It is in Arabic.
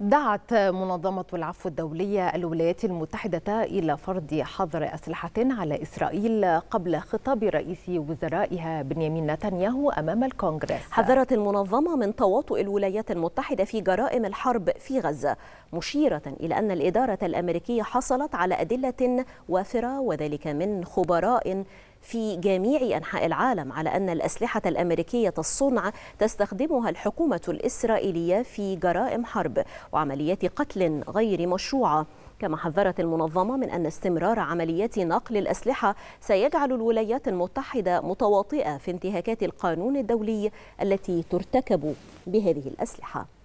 دعت منظمة العفو الدولية الولايات المتحدة إلى فرض حظر أسلحة على إسرائيل قبل خطاب رئيس وزرائها بنيامين نتنياهو أمام الكونغرس حذرت المنظمة من تواطؤ الولايات المتحدة في جرائم الحرب في غزة مشيرة إلى أن الإدارة الأمريكية حصلت على أدلة وافرة وذلك من خبراء في جميع أنحاء العالم على أن الأسلحة الأمريكية الصنع تستخدمها الحكومة الإسرائيلية في جرائم حرب وعمليات قتل غير مشروعة كما حذرت المنظمة من أن استمرار عمليات نقل الأسلحة سيجعل الولايات المتحدة متواطئة في انتهاكات القانون الدولي التي ترتكب بهذه الأسلحة